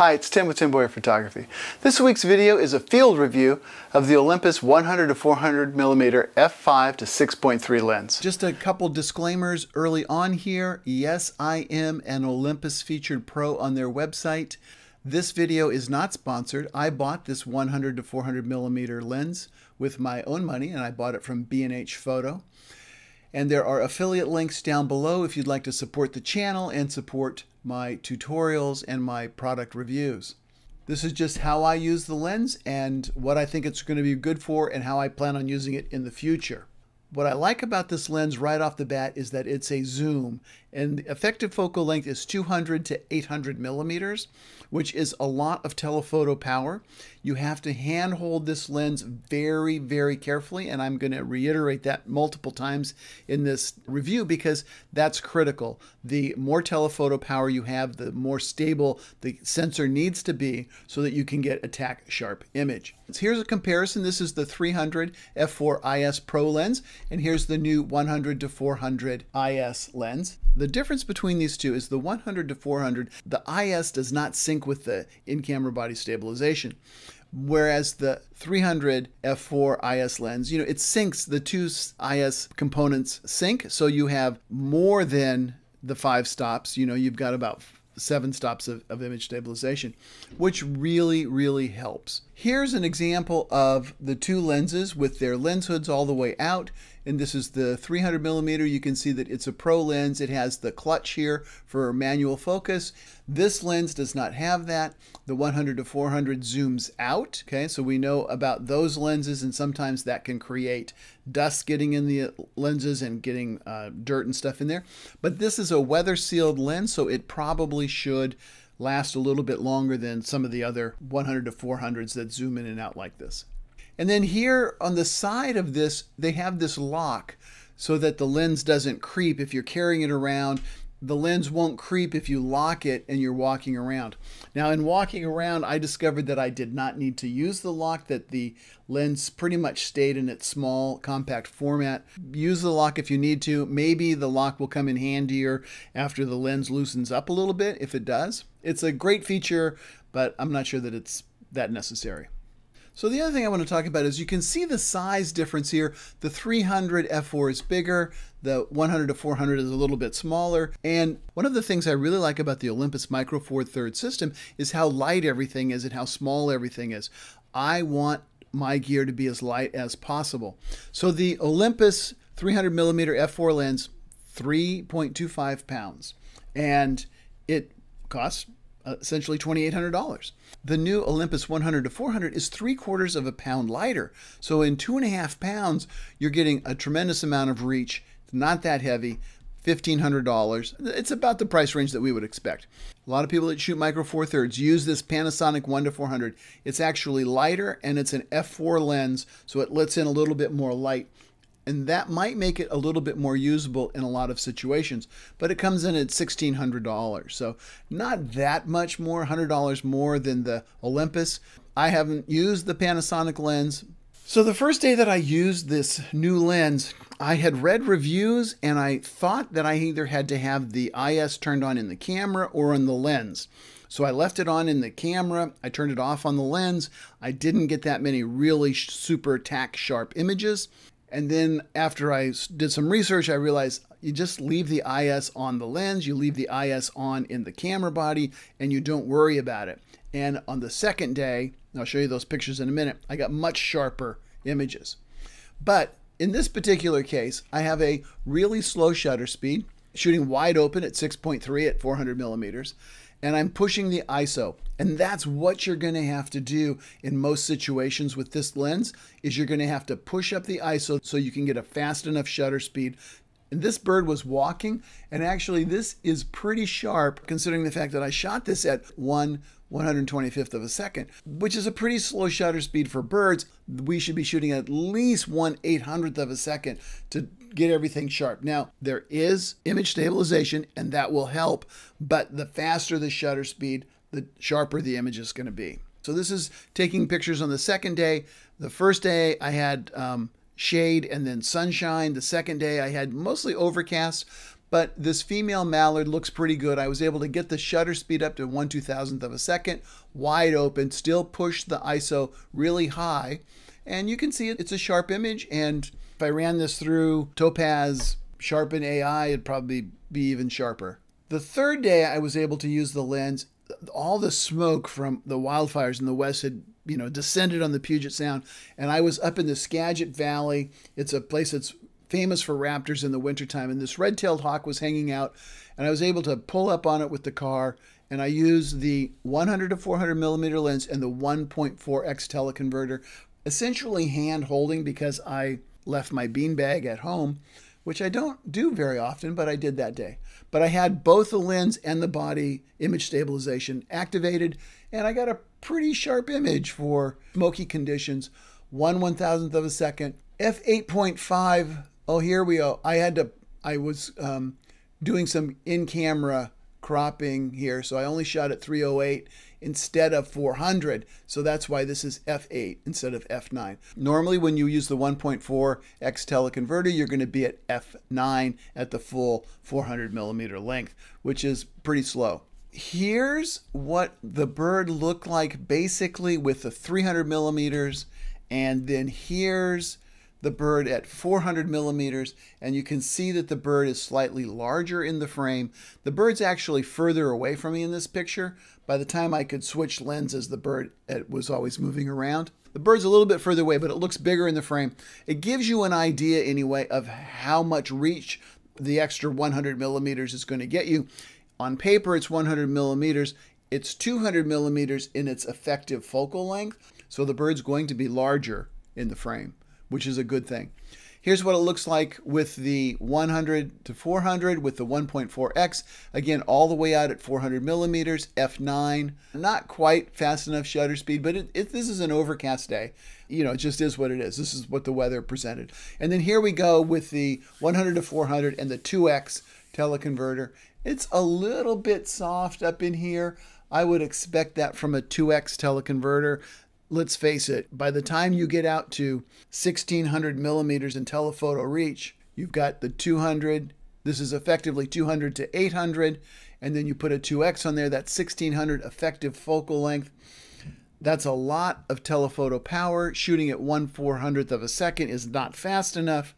Hi, it's Tim with Tim Boyer Photography. This week's video is a field review of the Olympus 100 to 400 millimeter f5 to 6.3 lens. Just a couple disclaimers early on here. Yes, I am an Olympus featured pro on their website. This video is not sponsored. I bought this 100 to 400 millimeter lens with my own money and I bought it from B&H Photo and there are affiliate links down below if you'd like to support the channel and support my tutorials and my product reviews. This is just how I use the lens and what I think it's going to be good for and how I plan on using it in the future. What I like about this lens right off the bat is that it's a zoom and the effective focal length is 200 to 800 millimeters, which is a lot of telephoto power. You have to handhold this lens very, very carefully. And I'm going to reiterate that multiple times in this review because that's critical. The more telephoto power you have, the more stable the sensor needs to be so that you can get a tack sharp image. here's a comparison. This is the 300 f4 IS Pro lens, and here's the new 100 to 400 IS lens. The difference between these two is the 100 to 400, the IS does not sync with the in-camera body stabilization. Whereas the 300 f4 IS lens, you know, it syncs the two IS components sync. So you have more than the five stops, you know, you've got about seven stops of, of, image stabilization, which really, really helps. Here's an example of the two lenses with their lens hoods all the way out and this is the 300 millimeter. You can see that it's a pro lens. It has the clutch here for manual focus. This lens does not have that. The 100 to 400 zooms out. Okay, so we know about those lenses, and sometimes that can create dust getting in the lenses and getting uh, dirt and stuff in there. But this is a weather sealed lens, so it probably should last a little bit longer than some of the other 100 to 400s that zoom in and out like this. And then here on the side of this, they have this lock so that the lens doesn't creep. If you're carrying it around, the lens won't creep if you lock it and you're walking around. Now in walking around, I discovered that I did not need to use the lock, that the lens pretty much stayed in its small compact format. Use the lock if you need to. Maybe the lock will come in handier after the lens loosens up a little bit, if it does. It's a great feature, but I'm not sure that it's that necessary. So the other thing I want to talk about is you can see the size difference here. The 300 F4 is bigger, the 100 to 400 is a little bit smaller. And one of the things I really like about the Olympus Micro Four Third system is how light everything is and how small everything is. I want my gear to be as light as possible. So the Olympus 300 millimeter f4 lens, 3.25 pounds. And it costs uh, essentially $2,800. The new Olympus 100 to 400 is three quarters of a pound lighter. So in two and a half pounds, you're getting a tremendous amount of reach. It's not that heavy. $1,500. It's about the price range that we would expect. A lot of people that shoot micro four thirds use this Panasonic 1 to 400. It's actually lighter and it's an f4 lens, so it lets in a little bit more light and that might make it a little bit more usable in a lot of situations. But it comes in at $1,600, so not that much more, $100 more than the Olympus. I haven't used the Panasonic lens. So the first day that I used this new lens, I had read reviews and I thought that I either had to have the IS turned on in the camera or on the lens. So I left it on in the camera. I turned it off on the lens. I didn't get that many really super tack sharp images. And then after I did some research, I realized you just leave the IS on the lens, you leave the IS on in the camera body, and you don't worry about it. And on the second day, I'll show you those pictures in a minute, I got much sharper images. But in this particular case, I have a really slow shutter speed, shooting wide open at 6.3 at 400 millimeters and I'm pushing the ISO. And that's what you're going to have to do in most situations with this lens is you're going to have to push up the ISO so you can get a fast enough shutter speed. And this bird was walking and actually this is pretty sharp considering the fact that I shot this at 1 125th of a second, which is a pretty slow shutter speed for birds. We should be shooting at least 1 800th of a second to get everything sharp. Now, there is image stabilization and that will help, but the faster the shutter speed, the sharper the image is going to be. So this is taking pictures on the second day. The first day I had um, shade and then sunshine. The second day I had mostly overcast, but this female mallard looks pretty good. I was able to get the shutter speed up to 1 2000th of a second, wide open, still push the ISO really high. And you can see it's a sharp image. And if I ran this through Topaz Sharpen AI, it'd probably be even sharper. The third day I was able to use the lens, all the smoke from the wildfires in the west had you know descended on the Puget Sound, and I was up in the Skagit Valley. It's a place that's famous for raptors in the wintertime. And this red tailed hawk was hanging out, and I was able to pull up on it with the car. And I used the 100 to 400 millimeter lens and the 1.4x teleconverter, essentially hand holding because I left my beanbag at home, which I don't do very often, but I did that day. But I had both the lens and the body image stabilization activated, and I got a pretty sharp image for smoky conditions, one one thousandth of a second. F8.5 Oh, here we go. I had to, I was um, doing some in camera cropping here. So I only shot at 308 instead of 400. So that's why this is F8 instead of F9. Normally when you use the 1.4x teleconverter, you're going to be at F9 at the full 400 millimeter length, which is pretty slow. Here's what the bird looked like basically with the 300 millimeters. And then here's the bird at 400 millimeters and you can see that the bird is slightly larger in the frame. The bird's actually further away from me in this picture. By the time I could switch lenses, the bird was always moving around. The bird's a little bit further away, but it looks bigger in the frame. It gives you an idea anyway of how much reach the extra 100 millimeters is going to get you. On paper, it's 100 millimeters. It's 200 millimeters in its effective focal length. So the bird's going to be larger in the frame which is a good thing. Here's what it looks like with the 100 to 400 with the 1.4x. Again, all the way out at 400 millimeters, f9. Not quite fast enough shutter speed, but it, it, this is an overcast day. You know, it just is what it is. This is what the weather presented. And then here we go with the 100 to 400 and the 2x teleconverter. It's a little bit soft up in here. I would expect that from a 2x teleconverter let's face it, by the time you get out to 1600 millimeters in telephoto reach, you've got the 200. This is effectively 200 to 800. And then you put a 2X on there, that's 1600 effective focal length. That's a lot of telephoto power. Shooting at 1 400th of a second is not fast enough.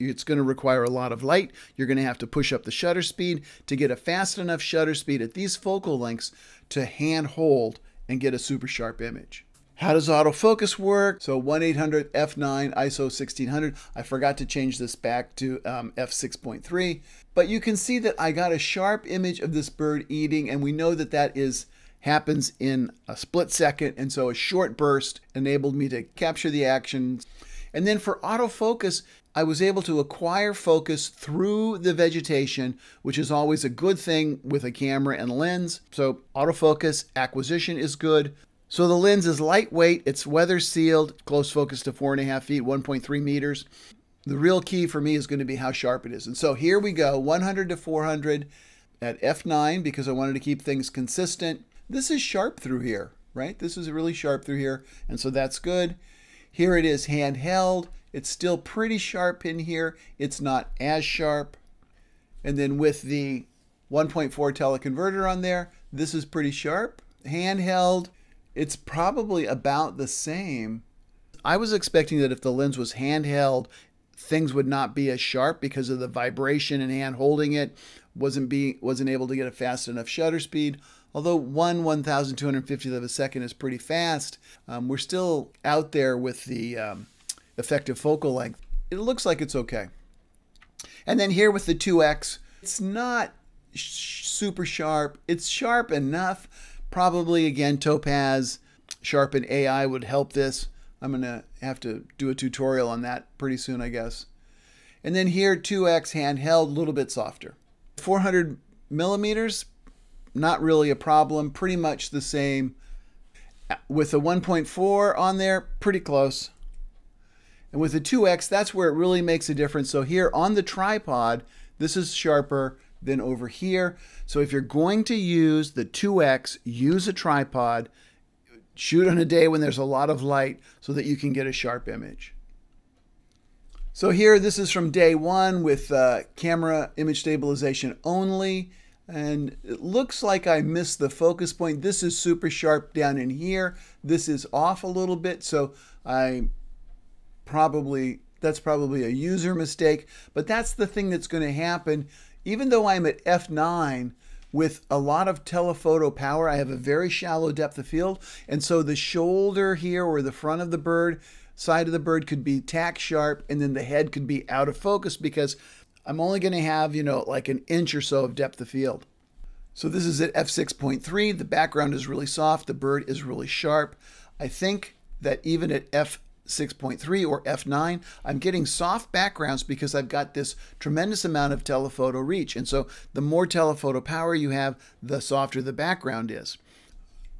It's going to require a lot of light. You're going to have to push up the shutter speed to get a fast enough shutter speed at these focal lengths to hand hold and get a super sharp image. How does autofocus work? So 1-800 F9 ISO 1600. I forgot to change this back to um, F6.3. But you can see that I got a sharp image of this bird eating and we know that that is happens in a split second and so a short burst enabled me to capture the action. And then for autofocus, I was able to acquire focus through the vegetation, which is always a good thing with a camera and lens. So autofocus acquisition is good. So the lens is lightweight, it's weather sealed, close focus to four and a half feet, 1.3 meters. The real key for me is going to be how sharp it is. And so here we go 100 to 400 at f9 because I wanted to keep things consistent. This is sharp through here, right? This is really sharp through here. And so that's good. Here it is handheld. It's still pretty sharp in here. It's not as sharp. And then with the 1.4 teleconverter on there, this is pretty sharp. Handheld it's probably about the same. I was expecting that if the lens was handheld, things would not be as sharp because of the vibration and hand holding it wasn't being wasn't able to get a fast enough shutter speed. Although one 1,250th of a second is pretty fast, um, we're still out there with the um, effective focal length. It looks like it's okay. And then here with the 2X, it's not sh super sharp. It's sharp enough Probably again, Topaz, Sharpen AI would help this. I'm going to have to do a tutorial on that pretty soon, I guess. And then here, 2X handheld, a little bit softer. 400 millimeters, not really a problem, pretty much the same. With the 1.4 on there, pretty close. And with the 2X, that's where it really makes a difference. So here on the tripod, this is sharper, than over here. So if you're going to use the 2X, use a tripod, shoot on a day when there's a lot of light so that you can get a sharp image. So here, this is from day one with uh, camera image stabilization only. And it looks like I missed the focus point. This is super sharp down in here. This is off a little bit. So I probably, that's probably a user mistake, but that's the thing that's gonna happen even though I'm at F9 with a lot of telephoto power, I have a very shallow depth of field. And so the shoulder here or the front of the bird, side of the bird could be tack sharp and then the head could be out of focus because I'm only going to have, you know, like an inch or so of depth of field. So this is at f6.3. The background is really soft. The bird is really sharp. I think that even at f 6.3 or f9, I'm getting soft backgrounds because I've got this tremendous amount of telephoto reach. And so the more telephoto power you have, the softer the background is.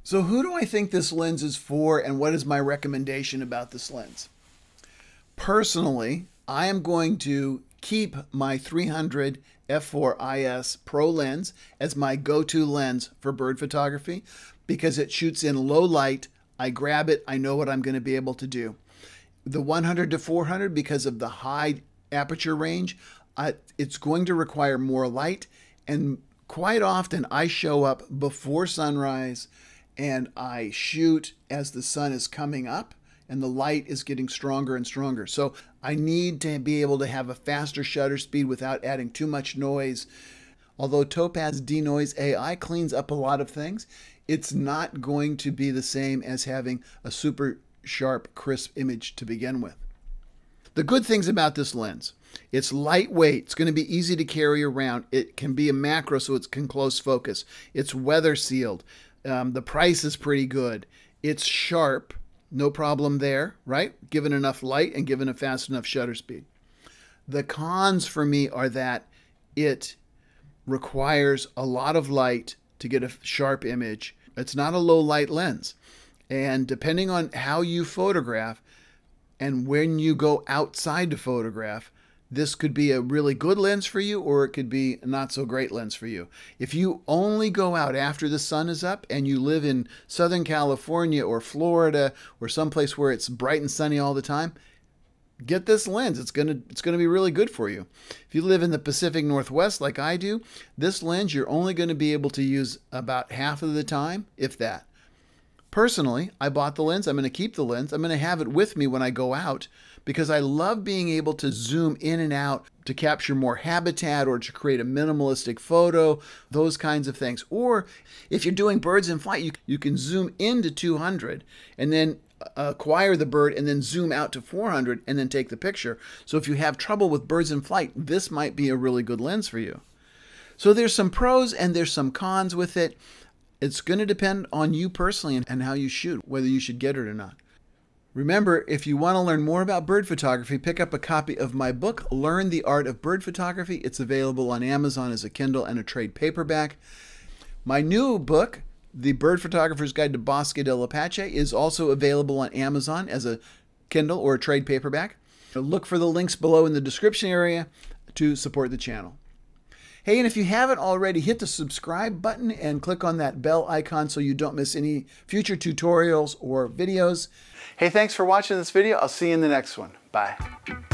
So who do I think this lens is for and what is my recommendation about this lens? Personally, I am going to keep my 300 f4 IS Pro lens as my go-to lens for bird photography because it shoots in low light I grab it, I know what I'm going to be able to do the 100 to 400 because of the high aperture range, uh, it's going to require more light. And quite often I show up before sunrise and I shoot as the sun is coming up and the light is getting stronger and stronger. So I need to be able to have a faster shutter speed without adding too much noise. Although Topaz Denoise AI cleans up a lot of things, it's not going to be the same as having a super sharp, crisp image to begin with. The good things about this lens, it's lightweight, it's going to be easy to carry around, it can be a macro so it can close focus, it's weather sealed, um, the price is pretty good, it's sharp, no problem there, right? Given enough light and given a fast enough shutter speed. The cons for me are that it requires a lot of light to get a sharp image. It's not a low light lens. And depending on how you photograph and when you go outside to photograph, this could be a really good lens for you or it could be a not so great lens for you. If you only go out after the sun is up and you live in Southern California or Florida or someplace where it's bright and sunny all the time, get this lens. It's going to it's going to be really good for you. If you live in the Pacific Northwest like I do, this lens you're only going to be able to use about half of the time, if that. Personally, I bought the lens. I'm going to keep the lens. I'm going to have it with me when I go out because I love being able to zoom in and out to capture more habitat or to create a minimalistic photo, those kinds of things. Or if you're doing birds in flight, you, you can zoom into 200 and then uh, acquire the bird and then zoom out to 400 and then take the picture. So if you have trouble with birds in flight, this might be a really good lens for you. So there's some pros and there's some cons with it. It's going to depend on you personally and how you shoot, whether you should get it or not. Remember, if you want to learn more about bird photography, pick up a copy of my book, Learn the Art of Bird Photography. It's available on Amazon as a Kindle and a trade paperback. My new book, The Bird Photographer's Guide to Bosque del Apache, is also available on Amazon as a Kindle or a trade paperback. Look for the links below in the description area to support the channel. Hey, and if you haven't already, hit the subscribe button and click on that bell icon so you don't miss any future tutorials or videos. Hey, thanks for watching this video. I'll see you in the next one. Bye.